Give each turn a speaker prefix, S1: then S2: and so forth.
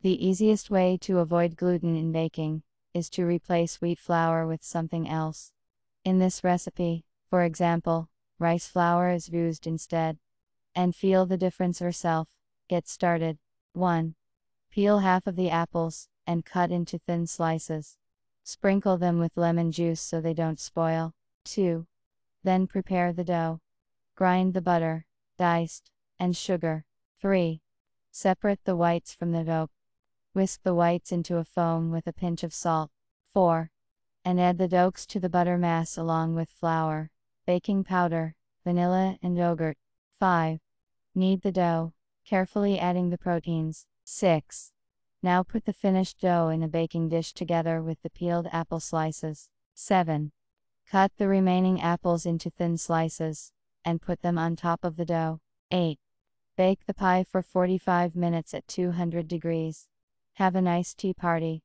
S1: The easiest way to avoid gluten in baking is to replace wheat flour with something else. In this recipe, for example, rice flour is used instead. And feel the difference yourself. Get started. 1. Peel half of the apples and cut into thin slices. Sprinkle them with lemon juice so they don't spoil. 2. Then prepare the dough. Grind the butter, diced, and sugar. 3. Separate the whites from the dough Whisk the whites into a foam with a pinch of salt. 4. And add the yolks to the butter mass along with flour, baking powder, vanilla, and yogurt. 5. Knead the dough, carefully adding the proteins. 6. Now put the finished dough in a baking dish together with the peeled apple slices. 7. Cut the remaining apples into thin slices, and put them on top of the dough. 8. Bake the pie for 45 minutes at 200 degrees. Have a nice tea party.